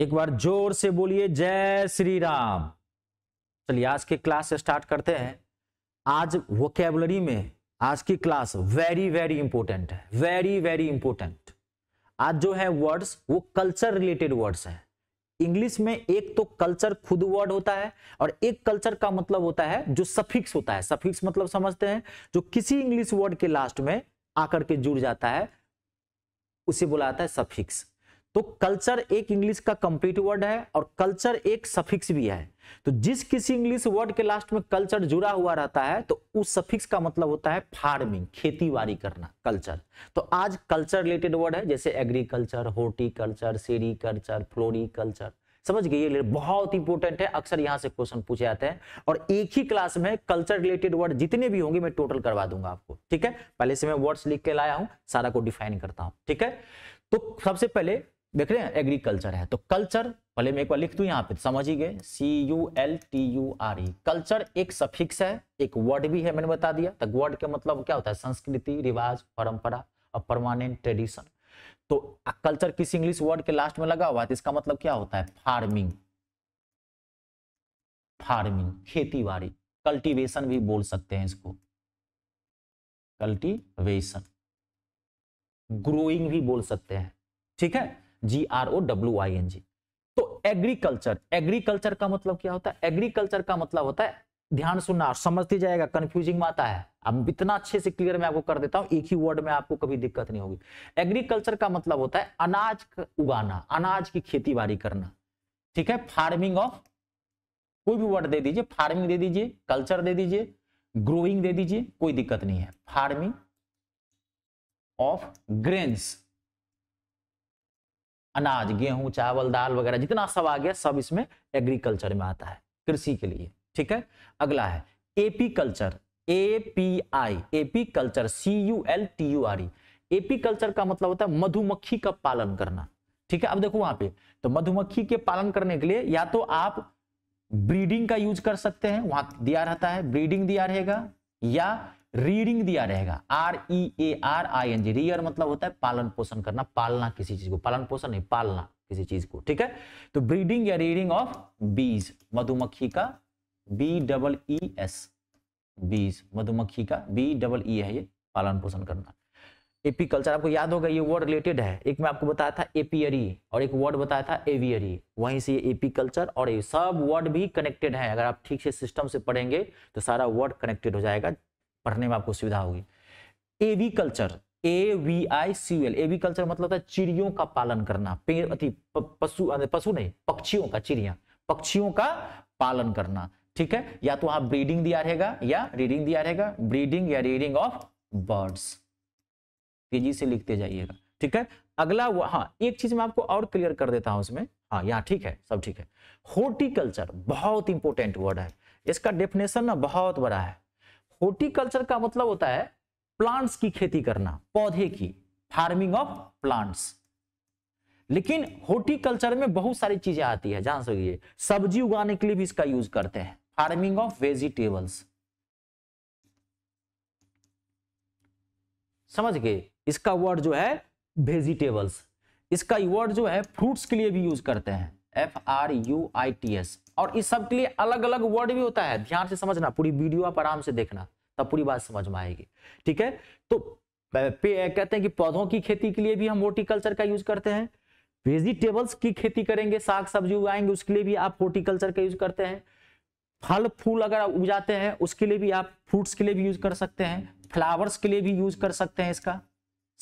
एक बार जोर से बोलिए जय श्री राम चलिए आज की क्लास स्टार्ट करते हैं आज वोकेबलरी में आज की क्लास वेरी वेरी इंपॉर्टेंट है वेरी वेरी इंपॉर्टेंट आज जो है वर्ड्स वो कल्चर रिलेटेड वर्ड्स है इंग्लिश में एक तो कल्चर खुद वर्ड होता है और एक कल्चर का मतलब होता है जो सफिक्स होता है सफिक्स मतलब समझते हैं जो किसी इंग्लिश वर्ड के लास्ट में आकर के जुड़ जाता है उसे बोला जाता है सफिक्स तो कल्चर एक इंग्लिश का कंप्लीट वर्ड है और कल्चर एक सफिक्स भी है तो जिस किसी इंग्लिश वर्ड के लास्ट में कल्चर जुड़ा हुआ रहता है तो उस सफिक्स का मतलब होता है फार्मिंग खेती बाड़ी करना कल्चर तो आज कल्चर रिलेटेड वर्ड है जैसे एग्रीकल्चर हॉर्टिकल्चर सेरीकल्चर फ्लोरिकल्चर समझ गए ये बहुत इंपॉर्टेंट है अक्सर यहाँ से क्वेश्चन पूछे जाते हैं और एक ही क्लास में कल्चर रिलेटेड वर्ड जितने भी होंगे मैं टोटल करवा दूंगा आपको ठीक है पहले से मैं वर्ड्स लिख के लाया हूं सारा को डिफाइन करता हूँ ठीक है तो सबसे पहले देख रहे हैं एग्रीकल्चर है तो कल्चर पहले मैं एक बार लिख दू यहाँ पे समझ ही गए C U L T U R E culture एक सफिक्स है एक वर्ड भी है मैंने बता दिया तो वर्ड का मतलब क्या होता है संस्कृति रिवाज परंपरा और परमानेंट ट्रेडिशन तो कल्चर किस इंग्लिश वर्ड के लास्ट में लगा हुआ है तो इसका मतलब क्या होता है फार्मिंग फार्मिंग खेती बाड़ी कल्टीवेशन भी बोल सकते हैं इसको कल्टीवेशन ग्रोइंग भी बोल सकते हैं ठीक है G R O W I N G तो एग्रीकल्चर एग्रीकल्चर का मतलब क्या होता है एग्रीकल्चर का मतलब होता है ध्यान सुनना और ही तो जाएगा कंफ्यूजिंग में आता है अब इतना अच्छे से क्लियर मैं आपको कर देता हूं एक ही वर्ड में आपको कभी दिक्कत नहीं होगी एग्रीकल्चर का मतलब होता है अनाज उगाना अनाज की खेती बाड़ी करना ठीक है फार्मिंग ऑफ कोई भी वर्ड दे दीजिए फार्मिंग दे दीजिए कल्चर दे दीजिए ग्रोइंग दे दीजिए कोई दिक्कत नहीं है फार्मिंग ऑफ ग्रेन्स अनाज गेहूं चावल दाल वगैरह जितना सब आ गया सब इसमें एग्रीकल्चर में आता है कृषि के लिए ठीक है अगला है apiculture A P I apiculture C U L T U R E apiculture का मतलब होता है मधुमक्खी का पालन करना ठीक है अब देखो वहां पे तो मधुमक्खी के पालन करने के लिए या तो आप ब्रीडिंग का यूज कर सकते हैं वहां दिया रहता है ब्रीडिंग दिया रहेगा या रीडिंग दिया रहेगा R E A R I N G rear मतलब होता है पालन पोषण करना पालना किसी चीज को पालन पोषण नहीं पालना किसी चीज को ठीक है तो ब्रीडिंग या रीडिंग ऑफ बीज मधुमक्खी का बी डबल ई एस बीज मधुमक्खी का बी डबल ई है ये पालन पोषण करना एपीकल्चर आपको याद होगा ये वर्ड रिलेटेड है एक मैं आपको बताया था एपियरी और एक वर्ड बताया था एवियरी वहीं से ये एपीकल्चर और ये सब वर्ड भी कनेक्टेड है अगर आप ठीक से सिस्टम से पढ़ेंगे तो सारा वर्ड कनेक्टेड हो जाएगा पढ़ने में आपको सुविधा होगी aviculture A V I C L aviculture मतलब था चिड़ियों का पालन करना अति पशु पशु नहीं पक्षियों का चिड़िया पक्षियों का पालन करना ठीक है या तो वहां ब्रीडिंग दिया रहेगा या रीडिंग दिया रहेगा ब्रीडिंग या रीडिंग ऑफ बर्ड्स तेजी से लिखते जाइएगा ठीक है अगला हाँ एक चीज मैं आपको और क्लियर कर देता हूं उसमें हाँ यहाँ ठीक है सब ठीक है हॉर्टिकल्चर बहुत इंपॉर्टेंट वर्ड है इसका डेफिनेशन ना बहुत बड़ा है हॉर्टिकल्चर का मतलब होता है प्लांट्स की खेती करना पौधे की फार्मिंग ऑफ प्लांट्स लेकिन होर्टिकल्चर में बहुत सारी चीजें आती है जान सकिए सब्जी उगाने के लिए भी इसका यूज करते हैं फार्मिंग ऑफ वेजिटेबल्स समझ गए इसका वर्ड जो है वेजिटेबल्स इसका वर्ड जो है फ्रूट्स के लिए भी यूज करते हैं F R U I T S और इस सब के लिए अलग अलग वर्ड भी होता है ध्यान से समझना पूरी वीडियो आप आराम से देखना तब पूरी बात समझ में आएगी ठीक है तो कहते हैं कि पौधों की खेती के लिए भी हम हॉर्टिकल्चर का यूज करते हैं वेजिटेबल्स की खेती करेंगे साग सब्जी उगाएंगे उसके लिए भी आप हॉर्टिकल्चर का यूज करते हैं फल फूल अगर उगाते हैं उसके लिए भी आप फ्रूट्स के लिए भी यूज कर सकते हैं फ्लावर्स के लिए भी यूज कर सकते हैं इसका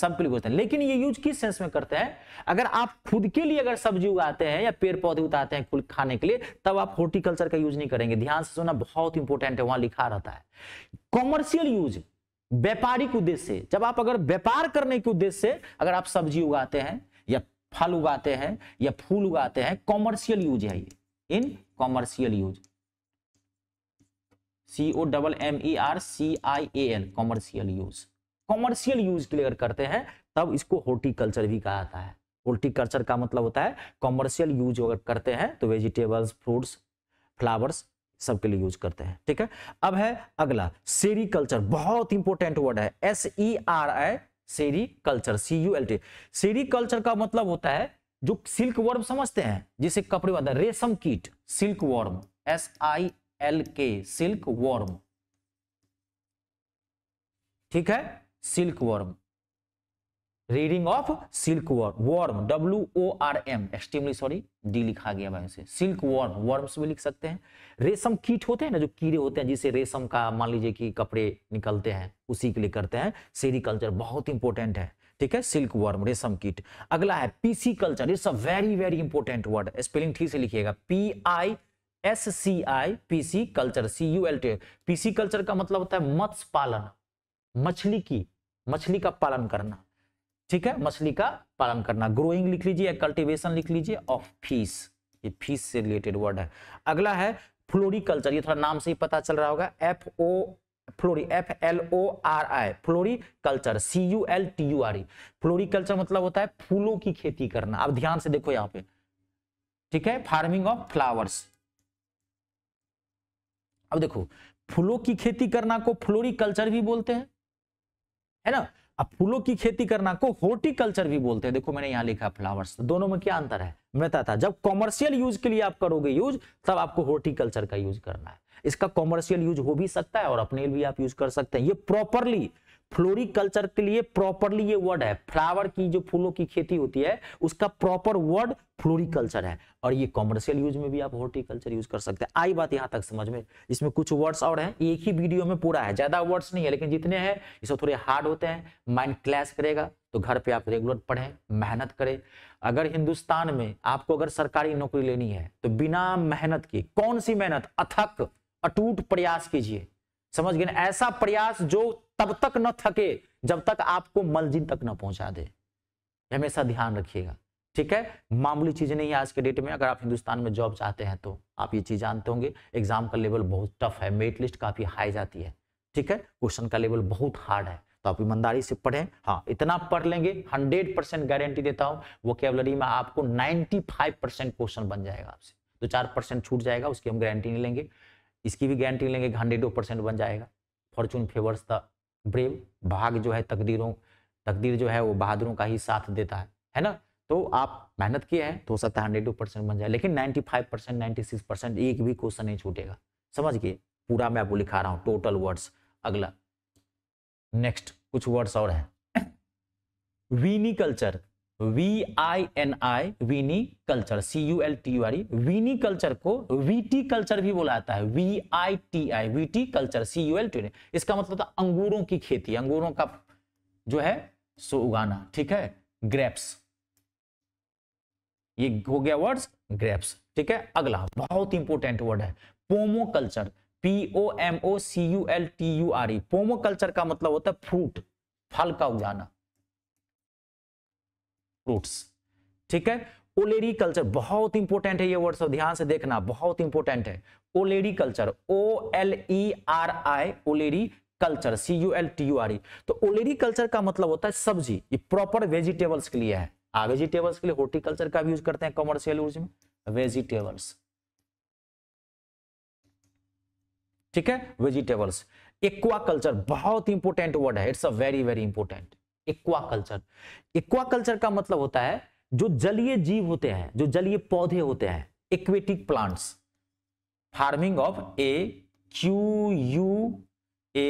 सबके लिए होता है लेकिन ये यूज किस सेंस में करते हैं अगर आप खुद के लिए अगर सब्जी उगाते हैं या पेड़ पौधे उतारते हैं खुद खाने के लिए तब आप हॉर्टिकल्चर का यूज नहीं करेंगे ध्यान से सुना बहुत इंपॉर्टेंट है वहां लिखा रहता है कॉमर्शियल यूज व्यापारिक उद्देश्य जब आप अगर व्यापार करने के उद्देश्य से अगर आप सब्जी उगाते हैं या फल उगाते हैं या फूल उगाते हैं कॉमर्शियल यूज है ये इन commercial use C O double M E R C I A L commercial use commercial use के लिए अगर करते हैं तब इसको हॉर्टिकल्चर भी कहा जाता है हॉर्टिकल्चर का मतलब होता है कॉमर्शियल यूज अगर करते हैं तो वेजिटेबल्स फ्रूट्स फ्लावर्स सबके लिए यूज करते हैं ठीक है अब है अगला सेरीकल्चर बहुत इंपॉर्टेंट वर्ड है S E R I sericulture C U L T sericulture का मतलब होता है जो सिल्क वर्म समझते हैं जिसे कपड़े हैं रेशम कीट silkworm S I L K silkworm ठीक है silkworm rearing of silkworm worm W O R M extremely sorry D लिखा गया भाई उसे सिल्क वर्म वर्म्स भी लिख सकते हैं रेशम कीट होते हैं ना जो कीड़े होते हैं जिसे रेशम का मान लीजिए कि कपड़े निकलते हैं उसी के लिए करते हैं सेरिकल्चर बहुत इंपॉर्टेंट है ठीक है सिल्क वर्म रेशम कीट अगला है pisciculture it's a very very important word spelling ठीक से लिखिएगा P I S C I pisciculture C U L T pisciculture का मतलब होता है मत्स्य पालन मछली की मछली का पालन करना ठीक है मछली का पालन करना ग्रोइंग लिख लीजिए कल्टिवेशन लिख लीजिए ऑफ फीस ये फीस से रिलेटेड वर्ड है अगला है फ्लोरिकल्चर ये थोड़ा नाम से ही पता चल रहा होगा F O flori F L O R I floriculture C U L T U R E floriculture मतलब होता है फूलों की खेती करना अब ध्यान से देखो यहाँ पे ठीक है फार्मिंग ऑफ फ्लावर्स अब देखो फूलों की खेती करना को फ्लोरी कल्चर भी बोलते हैं है ना अब फूलों की खेती करना को हॉर्टिकल्चर भी बोलते हैं देखो मैंने यहाँ लिखा फ्लावर्स दोनों में क्या अंतर है मैं था जब कॉमर्शियल यूज के लिए आप करोगे यूज तब आपको हॉर्टिकल्चर का यूज करना है इसका कॉमर्शियल यूज हो भी सकता है और अपने भी आप यूज कर सकते हैं ये प्रॉपरली फ्लोरिकल्चर के लिए प्रॉपरली ये वर्ड है फ्लावर की जो फूलों की खेती होती है उसका प्रॉपर वर्ड फ्लोरिकल्चर है और ये कॉमर्शियल यूज में भी आप हॉर्टिकल्चर यूज कर सकते हैं आई बात यहाँ तक समझ में इसमें कुछ वर्ड्स और हैं एक ही वीडियो में पूरा है ज्यादा वर्ड्स नहीं है लेकिन जितने हैं इसमें थोड़े हार्ड होते हैं माइंड क्लैश करेगा तो घर पर आप रेगुलर पढ़ें मेहनत करें अगर हिंदुस्तान में आपको अगर सरकारी नौकरी लेनी है तो बिना मेहनत की कौन सी मेहनत अथक अटूट प्रयास कीजिए समझ गए ऐसा प्रयास जो तब तक न थके जब तक आपको मलजिन तक न पहुंचा दे हमेशा ध्यान रखिएगा ठीक है मामूली चीज नहीं है आज के डेट में अगर आप हिंदुस्तान में जॉब चाहते हैं तो आप ये चीज जानते होंगे एग्जाम का लेवल बहुत टफ है मेरिट लिस्ट काफी हाई जाती है ठीक है क्वेश्चन का लेवल बहुत हार्ड है तो आप ईमानदारी से पढ़ें हाँ इतना पढ़ लेंगे 100 परसेंट गारंटी देता हूं वो कैबलरी में आपको 95 परसेंट क्वेश्चन बन जाएगा आपसे तो चार परसेंट छूट जाएगा उसकी हम गारंटी नहीं लेंगे इसकी भी गारंटी लेंगे हंड्रेड परसेंट बन जाएगा फॉर्चून फेवर्स द ब्रेव भाग जो है तकदीरों तकदीर जो है वो बहादुरों का ही साथ देता है है ना तो आप मेहनत किए हैं तो सत्ता सकता है हंड्रेड परसेंट बन जाए लेकिन ninety five percent ninety six percent एक भी क्वेश्चन नहीं छूटेगा समझ गए पूरा मैं आपको लिखा रहा हूँ टोटल वर्ड्स अगला नेक्स्ट कुछ वर्ड्स और हैं viniculture V I N I viniculture C U L T U R viniculture को वीटी कल्चर भी बोला जाता है V I T I viticulture C U L T इसका मतलब था अंगूरों की खेती अंगूरों का जो है सो उगाना ठीक है ग्रेप्स ये हो गया वर्ड्स ग्रेप्स ठीक है अगला बहुत इंपॉर्टेंट वर्ड है pomoculture P O M O C U L T U R E pomoculture का मतलब होता है फ्रूट फल का उगाना फ्रूट्स ठीक है ओलेरी कल्चर बहुत इंपॉर्टेंट है ये वर्ड सब ध्यान से देखना बहुत इंपॉर्टेंट है olericulture O L E R I olericulture C U L T U R E तो ओलेरी कल्चर का मतलब होता है सब्जी ये प्रॉपर वेजिटेबल्स के लिए है आ वेजिटेबल्स के लिए हॉर्टिकल्चर का भी यूज करते हैं कमर्शियल यूज में वेजिटेबल्स ठीक है वेजिटेबल्स एक्वा कल्चर बहुत इंपॉर्टेंट वर्ड है it's a very very important aquaculture aquaculture का मतलब होता है जो जलीय जीव होते हैं जो जलीय पौधे होते हैं aquatic plants farming of A Q U A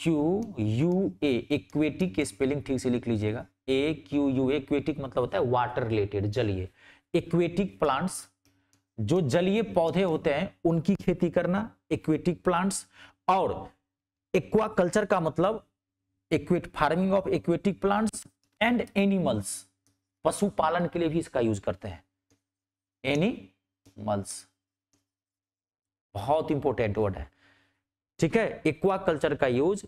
Q U A aquatic के स्पेलिंग ठीक से लिख लीजिएगा ए क्यू यू एक्वेटिक मतलब होता है वाटर रिलेटेड जलीय एक्वेटिक प्लांट्स जो जलीय पौधे होते हैं उनकी खेती करना एक्वेटिक प्लांट्स और एक्वाकल्चर का मतलब एक्वेट farming of aquatic plants and animals पशुपालन के लिए भी इसका यूज करते हैं एनिमल्स बहुत इंपॉर्टेंट वर्ड है ठीक है एक्वा कल्चर का यूज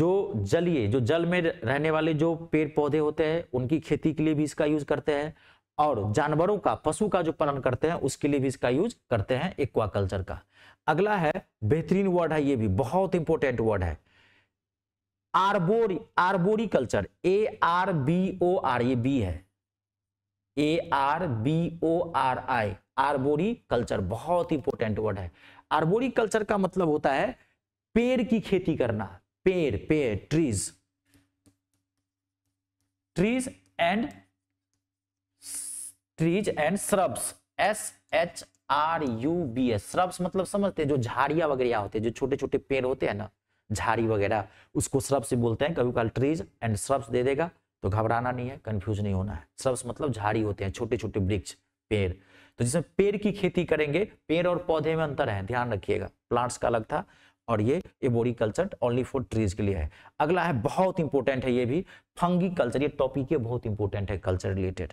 जो जलीय जो जल में रहने वाले जो पेड़ पौधे होते हैं उनकी खेती के लिए भी इसका यूज करते हैं और जानवरों का पशु का जो पालन करते हैं उसके लिए भी इसका यूज करते हैं एक्वा कल्चर का अगला है बेहतरीन वर्ड है ये भी बहुत इंपॉर्टेंट वर्ड है arbori arboriculture A R B O R ये बी है A R B O R I arboriculture बहुत इंपॉर्टेंट वर्ड है आर्बोरी कल्चर का मतलब होता है पेड़ की खेती करना पेड़ पेड़ trees trees and trees and shrubs S H R U B S shrubs मतलब समझते हैं जो झाड़ियां वगैरह होते हैं जो छोटे छोटे पेड़ होते हैं ना झाड़ी वगैरह उसको श्रब्स बोलते हैं कभी कल ट्रीज एंड श्रब्स दे देगा तो घबराना नहीं है कन्फ्यूज नहीं होना है श्रब्स मतलब झाड़ी होते हैं छोटे छोटे वृक्ष पेड़ तो जिसमें पेड़ की खेती करेंगे पेड़ और पौधे में अंतर है ध्यान रखिएगा प्लांट्स का अलग था और ये arboriculture only for trees के लिए है अगला है बहुत इंपॉर्टेंट है ये भी फंगी कल्चर ये टॉपिक ये बहुत इंपॉर्टेंट है कल्चर रिलेटेड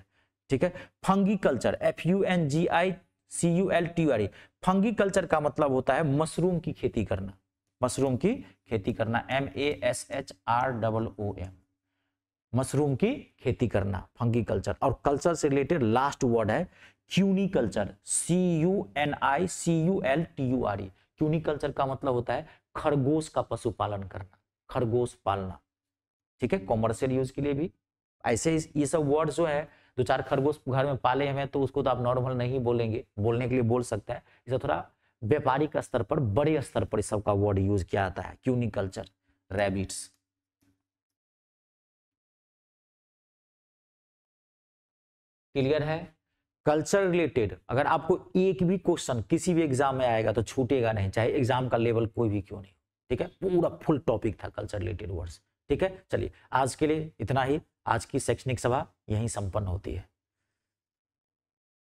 ठीक है fungiculture F U N G I C U L T R E fungiculture का मतलब होता है मशरूम की खेती करना मशरूम की खेती करना M A S H R double O M mushroom की खेती करना फंकी कल्चर और कल्चर से रिलेटेड लास्ट वर्ड है cuniculture C U N I C U L T U R E cuniculture का मतलब होता है खरगोश का पशुपालन करना खरगोश पालना ठीक है कॉमर्शियल यूज के लिए भी ऐसे ये सब वर्ड जो है दो चार खरगोश घर में पाले हुए हैं तो उसको तो आप नॉर्मल नहीं बोलेंगे बोलने के लिए बोल सकते हैं इसे थोड़ा व्यापारिक स्तर पर बड़े स्तर पर सबका वर्ड यूज किया जाता है क्यूनिकल्चर रेबिट्स क्लियर है कल्चर रिलेटेड अगर आपको एक भी क्वेश्चन किसी भी एग्जाम में आएगा तो छूटेगा नहीं चाहे एग्जाम का लेवल कोई भी क्यों नहीं ठीक है पूरा फुल टॉपिक था कल्चर रिलेटेड वर्ड्स ठीक है चलिए आज के लिए इतना ही आज की शैक्षणिक सभा यहीं संपन्न होती है